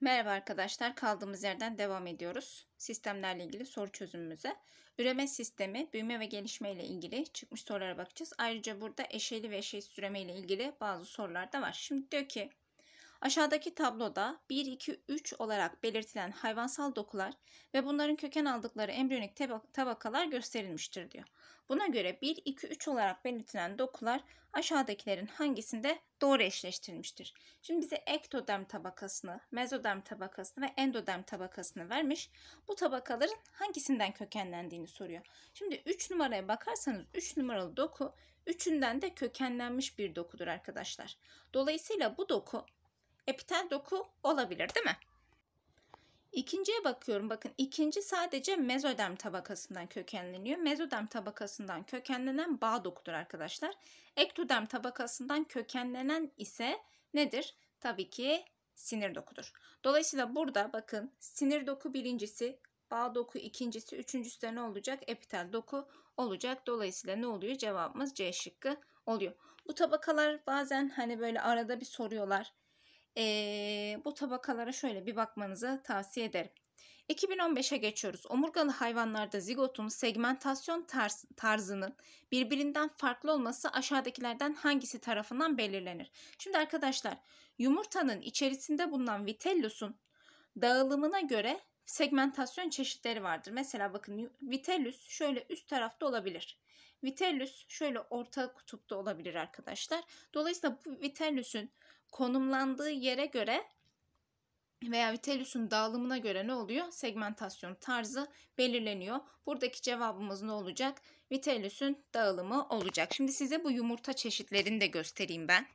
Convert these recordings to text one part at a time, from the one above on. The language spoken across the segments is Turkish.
Merhaba arkadaşlar, kaldığımız yerden devam ediyoruz. Sistemlerle ilgili soru çözümümüze. Üreme sistemi, büyüme ve gelişme ile ilgili çıkmış sorulara bakacağız. Ayrıca burada eşeli ve eşeği süreme ile ilgili bazı sorular da var. Şimdi diyor ki, Aşağıdaki tabloda 1, 2, 3 olarak belirtilen hayvansal dokular ve bunların köken aldıkları embriyonik tabakalar gösterilmiştir diyor. Buna göre 1, 2, 3 olarak belirtilen dokular aşağıdakilerin hangisinde doğru eşleştirilmiştir? Şimdi bize ektoderm tabakasını, mezoderm tabakasını ve endoderm tabakasını vermiş. Bu tabakaların hangisinden kökenlendiğini soruyor. Şimdi 3 numaraya bakarsanız 3 numaralı doku üçünden de kökenlenmiş bir dokudur arkadaşlar. Dolayısıyla bu doku epitel doku olabilir değil mi? İkinciye bakıyorum. Bakın ikinci sadece mezoderm tabakasından kökenleniyor. mezoderm tabakasından kökenlenen bağ dokudur arkadaşlar. Ektoderm tabakasından kökenlenen ise nedir? Tabii ki sinir dokudur. Dolayısıyla burada bakın sinir doku birincisi, bağ doku ikincisi, üçüncüsü de ne olacak? Epitel doku olacak. Dolayısıyla ne oluyor? Cevabımız C şıkkı oluyor. Bu tabakalar bazen hani böyle arada bir soruyorlar e, bu tabakalara şöyle bir bakmanızı tavsiye ederim. 2015'e geçiyoruz. Omurgalı hayvanlarda zigotun segmentasyon tarz, tarzının birbirinden farklı olması aşağıdakilerden hangisi tarafından belirlenir? Şimdi arkadaşlar yumurtanın içerisinde bulunan vitellusun dağılımına göre segmentasyon çeşitleri vardır. Mesela bakın vitellus şöyle üst tarafta olabilir. Vitellus şöyle orta kutupta olabilir arkadaşlar. Dolayısıyla bu vitellus'un konumlandığı yere göre veya vitellüsün dağılımına göre ne oluyor? Segmentasyon tarzı belirleniyor. Buradaki cevabımız ne olacak? Vitellüsün dağılımı olacak. Şimdi size bu yumurta çeşitlerini de göstereyim ben.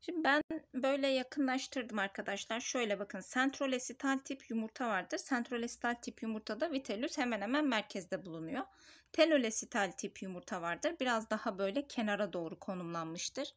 Şimdi ben böyle yakınlaştırdım arkadaşlar. Şöyle bakın sentrolesital tip yumurta vardır. Sentrolesital tip yumurtada vitellüs hemen hemen merkezde bulunuyor. Telolesital tip yumurta vardır. Biraz daha böyle kenara doğru konumlanmıştır.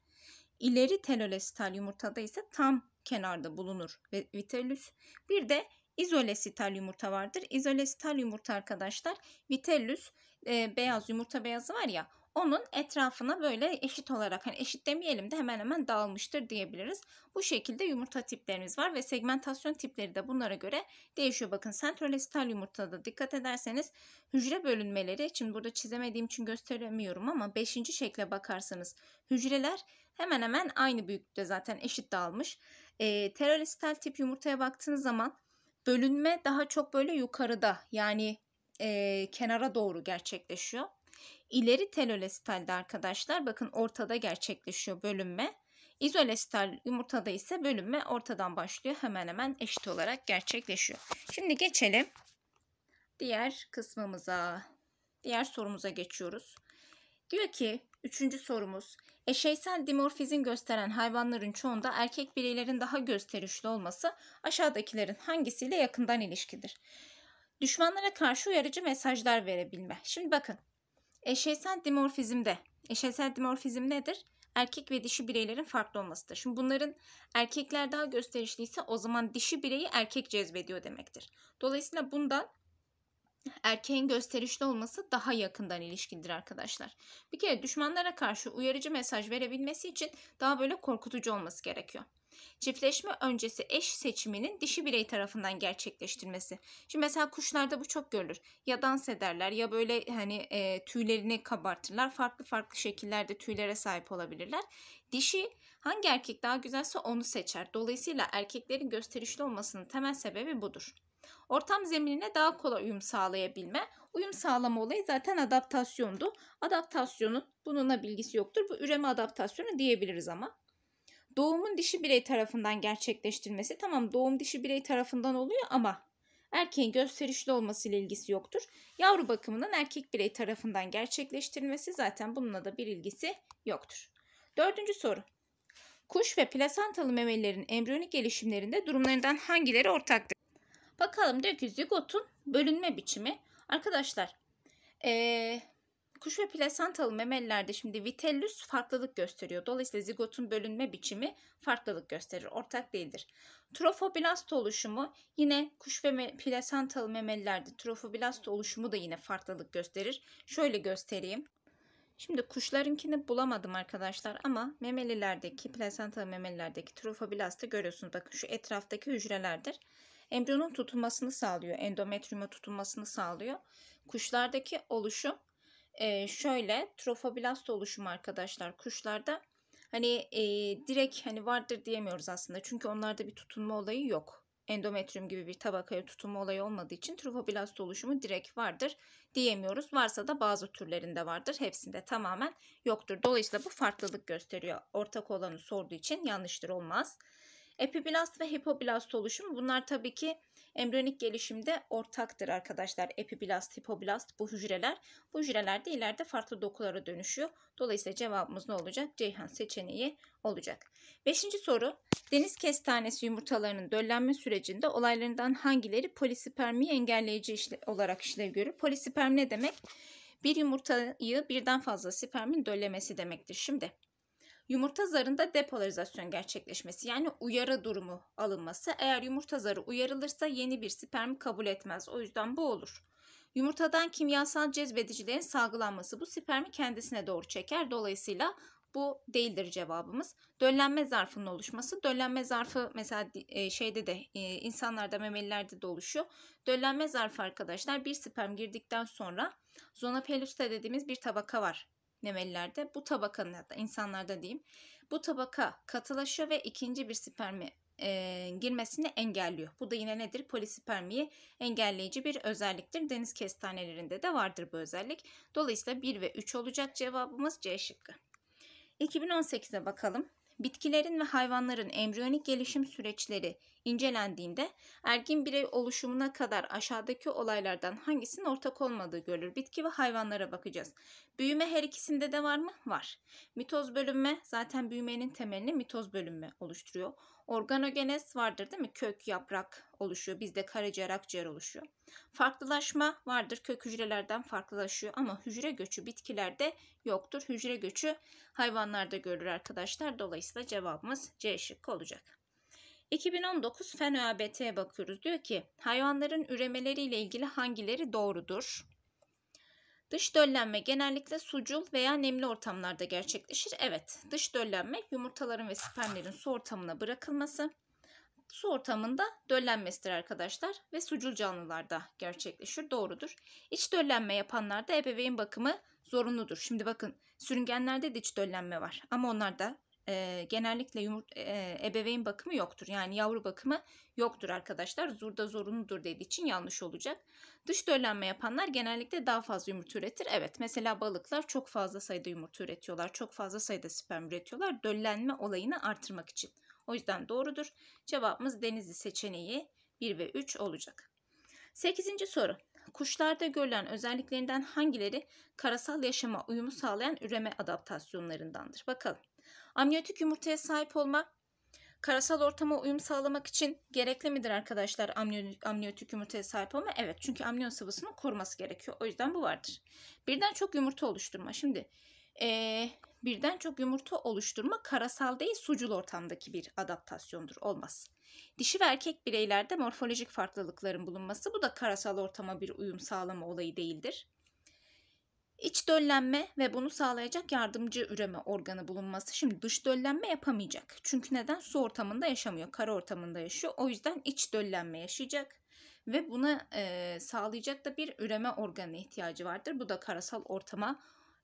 İleri telolesital yumurtada ise tam kenarda bulunur ve vitellus. Bir de izolesital yumurta vardır. İzolesital yumurta arkadaşlar vitellus e, beyaz yumurta beyazı var ya onun etrafına böyle eşit olarak hani eşit demeyelim de hemen hemen dağılmıştır diyebiliriz. Bu şekilde yumurta tiplerimiz var ve segmentasyon tipleri de bunlara göre değişiyor. Bakın sentrolesital yumurtada dikkat ederseniz hücre bölünmeleri için burada çizemediğim için gösteremiyorum ama 5. şekle bakarsanız hücreler hemen hemen aynı büyüklükte zaten eşit dağılmış. E, ee, terolesital tip yumurtaya baktığınız zaman bölünme daha çok böyle yukarıda yani e, kenara doğru gerçekleşiyor. İleri telolestalde arkadaşlar bakın ortada gerçekleşiyor bölünme. İzolestal yumurtada ise bölünme ortadan başlıyor. Hemen hemen eşit olarak gerçekleşiyor. Şimdi geçelim diğer kısmımıza. Diğer sorumuza geçiyoruz. Diyor ki üçüncü sorumuz eşeysel dimorfizm gösteren hayvanların çoğunda erkek bireylerin daha gösterişli olması aşağıdakilerin hangisiyle yakından ilişkidir? Düşmanlara karşı uyarıcı mesajlar verebilme. Şimdi bakın Eşeysel dimorfizmde. Eşeysel dimorfizm nedir? Erkek ve dişi bireylerin farklı olmasıdır. Şimdi bunların erkekler daha gösterişliyse o zaman dişi bireyi erkek cezbediyor demektir. Dolayısıyla bundan erkeğin gösterişli olması daha yakından ilişkilidir arkadaşlar. Bir kere düşmanlara karşı uyarıcı mesaj verebilmesi için daha böyle korkutucu olması gerekiyor. Çiftleşme öncesi eş seçiminin dişi birey tarafından gerçekleştirmesi. Şimdi mesela kuşlarda bu çok görülür. Ya dans ederler ya böyle hani e, tüylerini kabartırlar. Farklı farklı şekillerde tüylere sahip olabilirler. Dişi hangi erkek daha güzelse onu seçer. Dolayısıyla erkeklerin gösterişli olmasının temel sebebi budur. Ortam zeminine daha kolay uyum sağlayabilme. Uyum sağlama olayı zaten adaptasyondu. Adaptasyonun bununla bilgisi yoktur. Bu üreme adaptasyonu diyebiliriz ama doğumun dişi birey tarafından gerçekleştirmesi tamam doğum dişi birey tarafından oluyor ama erkeğin gösterişli olması ilgisi yoktur. Yavru bakımının erkek birey tarafından gerçekleştirilmesi zaten bununla da bir ilgisi yoktur. Dördüncü soru. Kuş ve plasantalı memelilerin embriyonik gelişimlerinde durumlarından hangileri ortaktır? Bakalım diyor zigotun bölünme biçimi. Arkadaşlar ee, Kuş ve plasentalı memelilerde şimdi vitellus farklılık gösteriyor. Dolayısıyla zigotun bölünme biçimi farklılık gösterir. Ortak değildir. Trofoblast oluşumu yine kuş ve me plasentalı memelilerde trofoblast oluşumu da yine farklılık gösterir. Şöyle göstereyim. Şimdi kuşlarınkini bulamadım arkadaşlar ama memelilerdeki plasentalı memelilerdeki trofoblastı görüyorsunuz. Bakın şu etraftaki hücrelerdir. Embriyonun tutunmasını sağlıyor. Endometriuma tutunmasını sağlıyor. Kuşlardaki oluşum e, şöyle trofoblast oluşumu arkadaşlar kuşlarda hani e, direkt hani vardır diyemiyoruz aslında. Çünkü onlarda bir tutunma olayı yok. Endometrium gibi bir tabakaya tutunma olayı olmadığı için trofoblast oluşumu direkt vardır diyemiyoruz. Varsa da bazı türlerinde vardır. Hepsinde tamamen yoktur. Dolayısıyla bu farklılık gösteriyor. Ortak olanı sorduğu için yanlıştır olmaz. Epiblast ve hipoblast oluşumu bunlar tabii ki Embriyonik gelişimde ortaktır arkadaşlar. Epiblast, hipoblast bu hücreler. Bu hücreler de ileride farklı dokulara dönüşüyor. Dolayısıyla cevabımız ne olacak? Ceyhan seçeneği olacak. Beşinci soru. Deniz kestanesi yumurtalarının döllenme sürecinde olaylarından hangileri polisipermiyi engelleyici olarak işlev görür? Polisiperm ne demek? Bir yumurtayı birden fazla spermin döllemesi demektir. Şimdi Yumurta zarında depolarizasyon gerçekleşmesi yani uyarı durumu alınması. Eğer yumurta zarı uyarılırsa yeni bir sperm kabul etmez. O yüzden bu olur. Yumurtadan kimyasal cezbedicilerin salgılanması bu spermi kendisine doğru çeker. Dolayısıyla bu değildir cevabımız. Döllenme zarfının oluşması. Döllenme zarfı mesela e, şeyde de e, insanlarda memelilerde de oluşuyor. Döllenme zarfı arkadaşlar bir sperm girdikten sonra zona pellusta dediğimiz bir tabaka var memelilerde bu tabakanın hatta insanlarda diyeyim bu tabaka katılaşıyor ve ikinci bir spermi e, girmesini engelliyor. Bu da yine nedir? Polispermiyi engelleyici bir özelliktir. Deniz kestanelerinde de vardır bu özellik. Dolayısıyla 1 ve 3 olacak cevabımız C şıkkı. 2018'e bakalım. Bitkilerin ve hayvanların embriyonik gelişim süreçleri incelendiğinde ergin birey oluşumuna kadar aşağıdaki olaylardan hangisinin ortak olmadığı görülür. Bitki ve hayvanlara bakacağız. Büyüme her ikisinde de var mı? Var. Mitoz bölünme zaten büyümenin temelini mitoz bölünme oluşturuyor. Organogenez vardır değil mi? Kök, yaprak oluşuyor. Bizde karaciğer, akciğer oluşuyor. Farklılaşma vardır. Kök hücrelerden farklılaşıyor ama hücre göçü bitkilerde yoktur. Hücre göçü hayvanlarda görülür arkadaşlar. Dolayısıyla cevabımız C şıkkı olacak. 2019 Fen ÖABT'ye bakıyoruz. Diyor ki hayvanların üremeleriyle ilgili hangileri doğrudur? Dış döllenme genellikle sucul veya nemli ortamlarda gerçekleşir. Evet, dış döllenme yumurtaların ve spermlerin su ortamına bırakılması, su ortamında döllenmesidir arkadaşlar ve sucul canlılarda gerçekleşir. Doğrudur. İç döllenme yapanlarda ebeveyn bakımı zorunludur. Şimdi bakın sürüngenlerde de iç döllenme var ama onlar da e, genellikle yumurt, e, ebeveyn bakımı yoktur. Yani yavru bakımı yoktur arkadaşlar. Zurda zorunludur dediği için yanlış olacak. Dış döllenme yapanlar genellikle daha fazla yumurta üretir. Evet mesela balıklar çok fazla sayıda yumurta üretiyorlar. Çok fazla sayıda sperm üretiyorlar. Döllenme olayını artırmak için. O yüzden doğrudur. Cevabımız denizli seçeneği 1 ve 3 olacak. 8. soru. Kuşlarda görülen özelliklerinden hangileri karasal yaşama uyumu sağlayan üreme adaptasyonlarındandır? Bakalım. Amniyotik yumurtaya sahip olma karasal ortama uyum sağlamak için gerekli midir arkadaşlar amniyotik yumurtaya sahip olma? Evet çünkü amniyon sıvısını koruması gerekiyor. O yüzden bu vardır. Birden çok yumurta oluşturma. Şimdi ee, birden çok yumurta oluşturma karasal değil sucul ortamdaki bir adaptasyondur. Olmaz. Dişi ve erkek bireylerde morfolojik farklılıkların bulunması bu da karasal ortama bir uyum sağlama olayı değildir. İç döllenme ve bunu sağlayacak yardımcı üreme organı bulunması. Şimdi dış döllenme yapamayacak. Çünkü neden? Su ortamında yaşamıyor. Kara ortamında yaşıyor. O yüzden iç döllenme yaşayacak. Ve buna e, sağlayacak da bir üreme organı ihtiyacı vardır. Bu da karasal ortama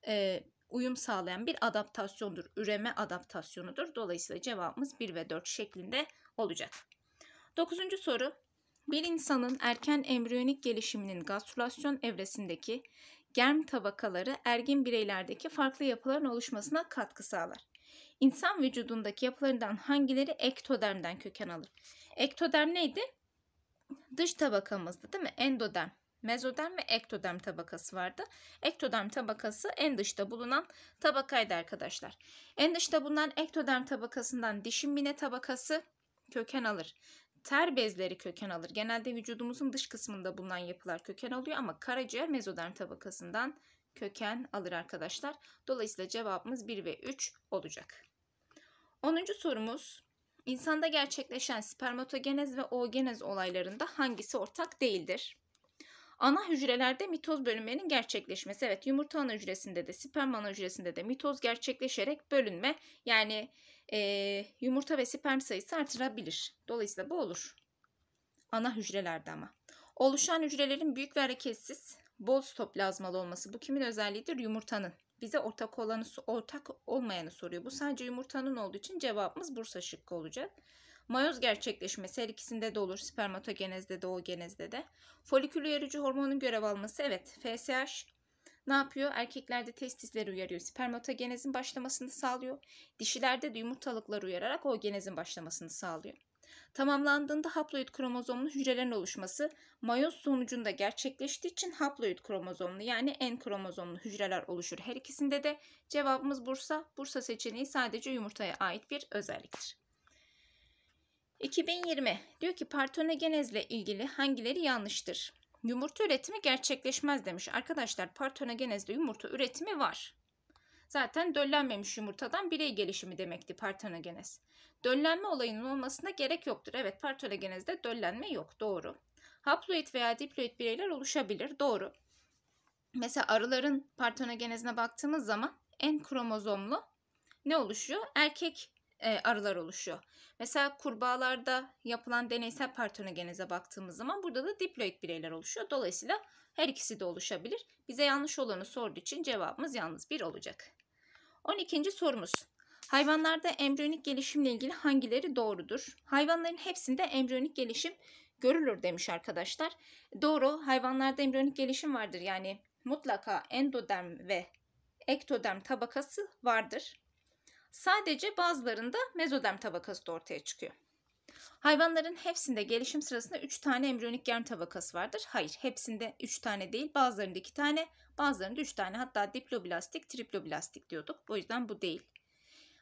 e, uyum sağlayan bir adaptasyondur. Üreme adaptasyonudur. Dolayısıyla cevabımız 1 ve 4 şeklinde olacak. Dokuzuncu soru. Bir insanın erken embriyonik gelişiminin gastrülasyon evresindeki germ tabakaları ergin bireylerdeki farklı yapıların oluşmasına katkı sağlar. İnsan vücudundaki yapılarından hangileri ektodermden köken alır? Ektoderm neydi? Dış tabakamızdı değil mi? Endoderm, mezoderm ve ektoderm tabakası vardı. Ektoderm tabakası en dışta bulunan tabakaydı arkadaşlar. En dışta bulunan ektoderm tabakasından dişin bine tabakası köken alır ter bezleri köken alır. Genelde vücudumuzun dış kısmında bulunan yapılar köken alıyor ama karaciğer mezoderm tabakasından köken alır arkadaşlar. Dolayısıyla cevabımız 1 ve 3 olacak. 10. sorumuz İnsanda gerçekleşen spermatogenez ve oogenez olaylarında hangisi ortak değildir? Ana hücrelerde mitoz bölünmenin gerçekleşmesi. Evet yumurta ana hücresinde de sperm ana hücresinde de mitoz gerçekleşerek bölünme yani e, yumurta ve sperm sayısı artırabilir. Dolayısıyla bu olur. Ana hücrelerde ama. Oluşan hücrelerin büyük ve hareketsiz, bol stoplazmalı olması. Bu kimin özelliğidir? Yumurtanın. Bize ortak olanı, ortak olmayanı soruyor. Bu sadece yumurtanın olduğu için cevabımız Bursa şıkkı olacak. Mayoz gerçekleşmesi her ikisinde de olur. Spermatogenezde de, oogenezde de. Folikül uyarıcı hormonun görev alması evet. FSH ne yapıyor? Erkeklerde testisleri uyarıyor. Spermatogenezin başlamasını sağlıyor. Dişilerde de yumurtalıkları uyararak o genezin başlamasını sağlıyor. Tamamlandığında haploid kromozomlu hücrelerin oluşması mayoz sonucunda gerçekleştiği için haploid kromozomlu yani en kromozomlu hücreler oluşur. Her ikisinde de cevabımız Bursa. Bursa seçeneği sadece yumurtaya ait bir özelliktir. 2020 diyor ki partonogenezle ilgili hangileri yanlıştır? yumurta üretimi gerçekleşmez demiş. Arkadaşlar partenogenezde yumurta üretimi var. Zaten döllenmemiş yumurtadan birey gelişimi demekti partenogenez. Döllenme olayının olmasına gerek yoktur. Evet partenogenezde döllenme yok doğru. Haploid veya diploid bireyler oluşabilir doğru. Mesela arıların partenogenezine baktığımız zaman en kromozomlu ne oluşuyor? Erkek e, arılar oluşuyor. Mesela kurbağalarda yapılan deneysel partenogenize baktığımız zaman burada da diploid bireyler oluşuyor. Dolayısıyla her ikisi de oluşabilir. Bize yanlış olanı sorduğu için cevabımız yalnız bir olacak. 12. sorumuz. Hayvanlarda embriyonik gelişimle ilgili hangileri doğrudur? Hayvanların hepsinde embriyonik gelişim görülür demiş arkadaşlar. Doğru hayvanlarda embriyonik gelişim vardır. Yani mutlaka endoderm ve ektoderm tabakası vardır. Sadece bazılarında mezodem tabakası da ortaya çıkıyor. Hayvanların hepsinde gelişim sırasında 3 tane embriyonik germ tabakası vardır. Hayır, hepsinde 3 tane değil, bazılarında 2 tane, bazılarında 3 tane. Hatta diploblastik, triploblastik diyorduk. O yüzden bu değil.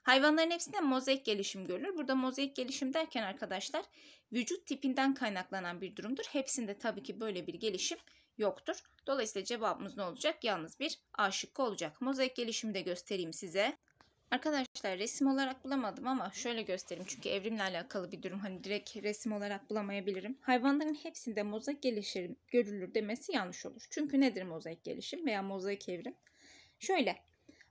Hayvanların hepsinde mozaik gelişim görülür. Burada mozaik gelişim derken arkadaşlar vücut tipinden kaynaklanan bir durumdur. Hepsinde tabii ki böyle bir gelişim yoktur. Dolayısıyla cevabımız ne olacak? Yalnız bir A olacak. Mozaik gelişimi de göstereyim size. Arkadaşlar resim olarak bulamadım ama şöyle göstereyim. Çünkü evrimle alakalı bir durum. Hani direkt resim olarak bulamayabilirim. Hayvanların hepsinde mozaik gelişir, görülür demesi yanlış olur. Çünkü nedir mozaik gelişim veya mozaik evrim? Şöyle.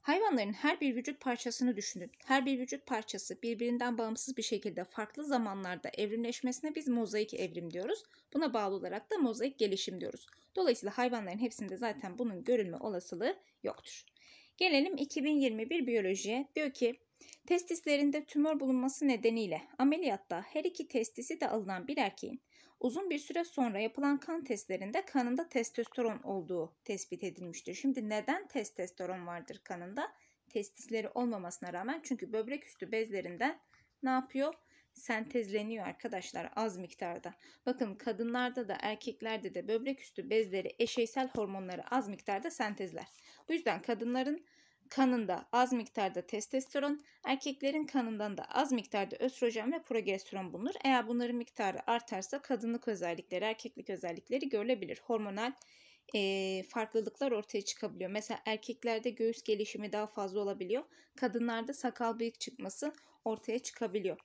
Hayvanların her bir vücut parçasını düşünün. Her bir vücut parçası birbirinden bağımsız bir şekilde farklı zamanlarda evrimleşmesine biz mozaik evrim diyoruz. Buna bağlı olarak da mozaik gelişim diyoruz. Dolayısıyla hayvanların hepsinde zaten bunun görülme olasılığı yoktur. Gelelim 2021 biyolojiye. Diyor ki testislerinde tümör bulunması nedeniyle ameliyatta her iki testisi de alınan bir erkeğin uzun bir süre sonra yapılan kan testlerinde kanında testosteron olduğu tespit edilmiştir. Şimdi neden testosteron vardır kanında? Testisleri olmamasına rağmen çünkü böbrek üstü bezlerinden ne yapıyor? sentezleniyor arkadaşlar az miktarda. Bakın kadınlarda da erkeklerde de böbrek üstü bezleri eşeysel hormonları az miktarda sentezler. Bu yüzden kadınların kanında az miktarda testosteron, erkeklerin kanından da az miktarda östrojen ve progesteron bulunur. Eğer bunların miktarı artarsa kadınlık özellikleri, erkeklik özellikleri görülebilir. Hormonal e, farklılıklar ortaya çıkabiliyor. Mesela erkeklerde göğüs gelişimi daha fazla olabiliyor. Kadınlarda sakal büyük çıkması ortaya çıkabiliyor.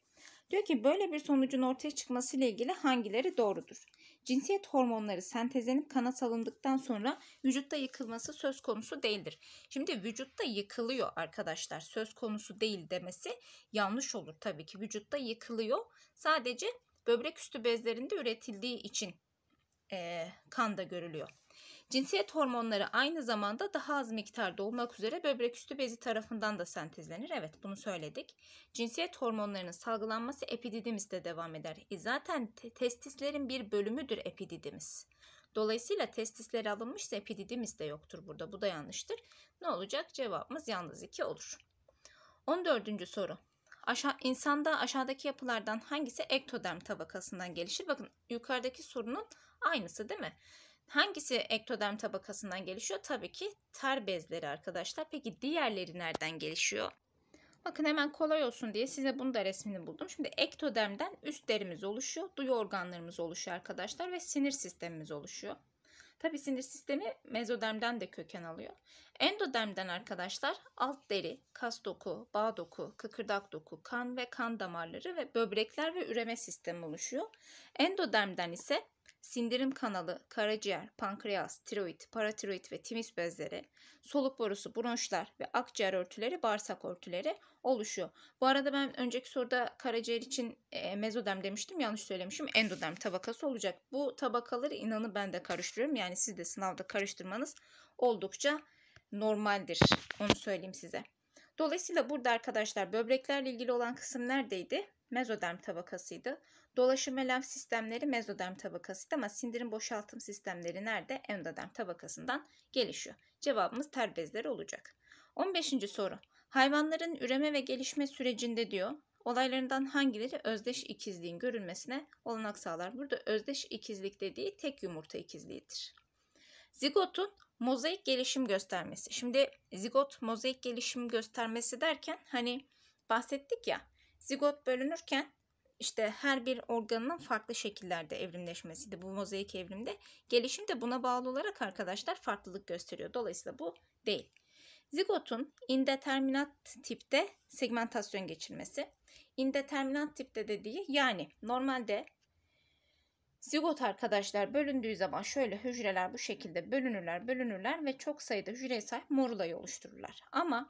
Diyor ki böyle bir sonucun ortaya çıkması ile ilgili hangileri doğrudur? Cinsiyet hormonları sentezlenip kana salındıktan sonra vücutta yıkılması söz konusu değildir. Şimdi vücutta yıkılıyor arkadaşlar. Söz konusu değil demesi yanlış olur tabii ki. Vücutta yıkılıyor. Sadece böbrek üstü bezlerinde üretildiği için e, kan da görülüyor. Cinsiyet hormonları aynı zamanda daha az miktarda olmak üzere böbrek üstü bezi tarafından da sentezlenir. Evet bunu söyledik. Cinsiyet hormonlarının salgılanması epididimiste devam eder. E zaten te testislerin bir bölümüdür epididimiz. Dolayısıyla testisleri alınmışsa epididimiz de yoktur burada. Bu da yanlıştır. Ne olacak? Cevabımız yalnız 2 olur. 14. soru. Aşağı, insanda aşağıdaki yapılardan hangisi ektoderm tabakasından gelişir? Bakın yukarıdaki sorunun aynısı değil mi? Hangisi ektoderm tabakasından gelişiyor? Tabii ki tar bezleri arkadaşlar. Peki diğerleri nereden gelişiyor? Bakın hemen kolay olsun diye size bunu da resmini buldum. Şimdi ektodermden üst derimiz oluşuyor. Duyu organlarımız oluşuyor arkadaşlar ve sinir sistemimiz oluşuyor. Tabi sinir sistemi mezodermden de köken alıyor. Endodermden arkadaşlar alt deri, kas doku, bağ doku, kıkırdak doku, kan ve kan damarları ve böbrekler ve üreme sistemi oluşuyor. Endodermden ise sindirim kanalı, karaciğer, pankreas, tiroid, paratiroid ve timis bezleri, soluk borusu, bronşlar ve akciğer örtüleri, bağırsak örtüleri oluşuyor. Bu arada ben önceki soruda karaciğer için e, mezodem demiştim. Yanlış söylemişim. Endoderm tabakası olacak. Bu tabakaları inanın ben de karıştırıyorum. Yani siz de sınavda karıştırmanız oldukça normaldir. Onu söyleyeyim size. Dolayısıyla burada arkadaşlar böbreklerle ilgili olan kısım neredeydi? Mezoderm tabakasıydı. Dolaşım elenf sistemleri mezoderm tabakasıydı ama sindirim boşaltım sistemleri nerede? Endoderm tabakasından gelişiyor. Cevabımız ter bezleri olacak. 15. soru. Hayvanların üreme ve gelişme sürecinde diyor olaylarından hangileri özdeş ikizliğin görülmesine olanak sağlar? Burada özdeş ikizlik dediği tek yumurta ikizliğidir. Zigot'un mozaik gelişim göstermesi. Şimdi zigot mozaik gelişim göstermesi derken hani bahsettik ya zigot bölünürken işte her bir organının farklı şekillerde evrimleşmesiydi bu mozaik evrimde. Gelişim de buna bağlı olarak arkadaşlar farklılık gösteriyor. Dolayısıyla bu değil. Zigotun indeterminat tipte segmentasyon geçirmesi. İndeterminat tipte dediği yani normalde Zigot arkadaşlar bölündüğü zaman şöyle hücreler bu şekilde bölünürler, bölünürler ve çok sayıda hücreye sahip morulayı oluştururlar. Ama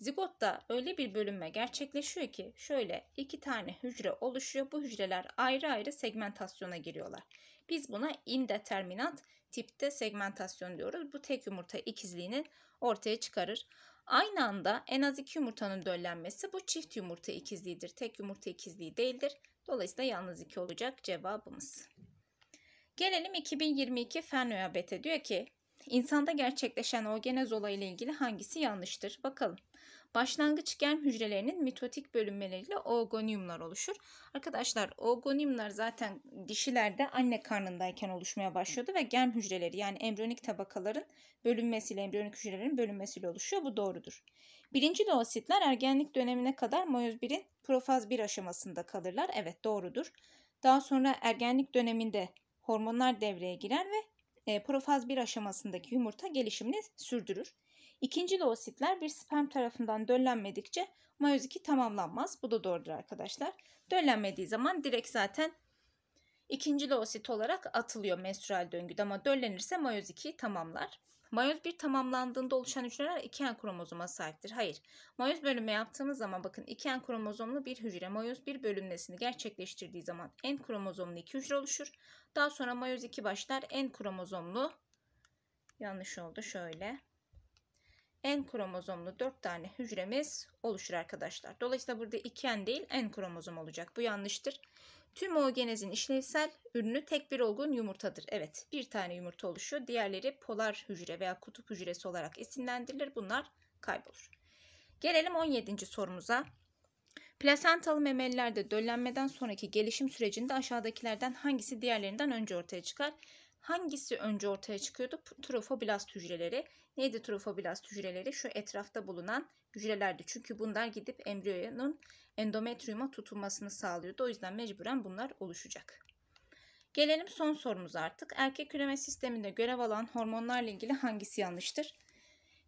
zigotta öyle bir bölünme gerçekleşiyor ki şöyle iki tane hücre oluşuyor. Bu hücreler ayrı ayrı segmentasyona giriyorlar. Biz buna indeterminant tipte segmentasyon diyoruz. Bu tek yumurta ikizliğinin ortaya çıkarır. Aynı anda en az iki yumurtanın döllenmesi bu çift yumurta ikizliğidir. Tek yumurta ikizliği değildir. Dolayısıyla yalnız iki olacak cevabımız. Gelelim 2022 fen nöbeti diyor ki insanda gerçekleşen o genez olayıyla ilgili hangisi yanlıştır? Bakalım. Başlangıç germ hücrelerinin mitotik bölünmeleriyle oogoniumlar oluşur. Arkadaşlar oogoniumlar zaten dişilerde anne karnındayken oluşmaya başlıyordu ve germ hücreleri yani embriyonik tabakaların bölünmesiyle embriyonik hücrelerin bölünmesiyle oluşuyor. Bu doğrudur. Birinci loositler ergenlik dönemine kadar moyoz 1'in profaz 1 aşamasında kalırlar. Evet doğrudur. Daha sonra ergenlik döneminde hormonlar devreye girer ve e, profaz 1 aşamasındaki yumurta gelişimini sürdürür. İkinci loositler bir sperm tarafından döllenmedikçe mayoz 2 tamamlanmaz. Bu da doğrudur arkadaşlar. Döllenmediği zaman direkt zaten ikinci loosit olarak atılıyor menstrual döngüde ama döllenirse mayoz 2'yi tamamlar. Mayoz bir tamamlandığında oluşan hücreler iki en kromozoma sahiptir. Hayır. Mayoz bölünme yaptığımız zaman bakın iki en kromozomlu bir hücre mayoz bir bölünmesini gerçekleştirdiği zaman en kromozomlu iki hücre oluşur. Daha sonra mayoz iki başlar en kromozomlu yanlış oldu şöyle. En kromozomlu 4 tane hücremiz oluşur arkadaşlar. Dolayısıyla burada 2 en değil en kromozom olacak. Bu yanlıştır. Tüm oogenezin işlevsel ürünü tek bir olgun yumurtadır. Evet bir tane yumurta oluşuyor. Diğerleri polar hücre veya kutup hücresi olarak isimlendirilir. Bunlar kaybolur. Gelelim 17. sorumuza. Plasentalı memelilerde döllenmeden sonraki gelişim sürecinde aşağıdakilerden hangisi diğerlerinden önce ortaya çıkar? Hangisi önce ortaya çıkıyordu? Trofoblast hücreleri. Neydi trofoblast hücreleri? Şu etrafta bulunan hücrelerdi. Çünkü bunlar gidip embriyonun endometriyuma tutunmasını sağlıyordu. O yüzden mecburen bunlar oluşacak. Gelelim son sorumuz artık. Erkek üreme sisteminde görev alan hormonlarla ilgili hangisi yanlıştır?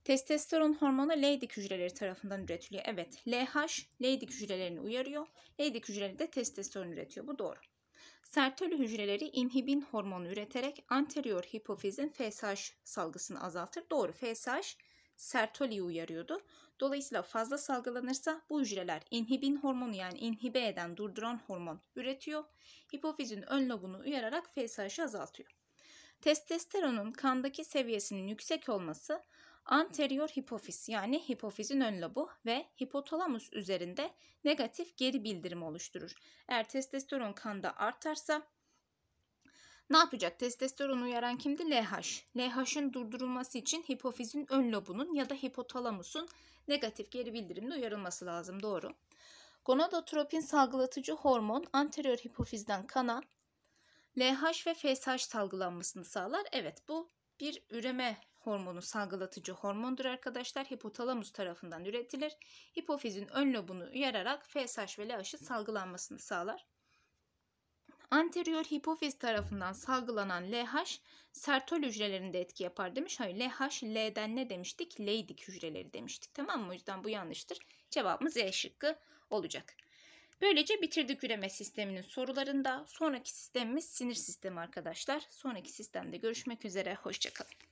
Testosteron hormonu Leydig hücreleri tarafından üretiliyor. Evet, LH Leydig hücrelerini uyarıyor. Leydig hücreleri de testosteron üretiyor. Bu doğru. Sertoli hücreleri inhibin hormonu üreterek anterior hipofizin FSH salgısını azaltır. Doğru FSH Sertoli'yi uyarıyordu. Dolayısıyla fazla salgılanırsa bu hücreler inhibin hormonu yani inhibe eden durduran hormon üretiyor. Hipofizin ön lobunu uyararak FSH'ı azaltıyor. Testosteronun kandaki seviyesinin yüksek olması anterior hipofiz yani hipofizin ön lobu ve hipotalamus üzerinde negatif geri bildirim oluşturur. Eğer testosteron kanda artarsa ne yapacak? Testosteron uyaran kimdi? LH. LH'ın durdurulması için hipofizin ön lobunun ya da hipotalamusun negatif geri bildirimde uyarılması lazım. Doğru. Gonadotropin salgılatıcı hormon anterior hipofizden kana LH ve FSH salgılanmasını sağlar. Evet bu bir üreme hormonu salgılatıcı hormondur arkadaşlar. Hipotalamus tarafından üretilir. Hipofizin ön lobunu uyararak FSH ve LH salgılanmasını sağlar. Anterior hipofiz tarafından salgılanan LH sertol hücrelerinde etki yapar demiş. Hayır LH L'den ne demiştik? Leydik hücreleri demiştik tamam mı? O yüzden bu yanlıştır. Cevabımız E şıkkı olacak. Böylece bitirdik üreme sisteminin sorularında. Sonraki sistemimiz sinir sistemi arkadaşlar. Sonraki sistemde görüşmek üzere. Hoşçakalın.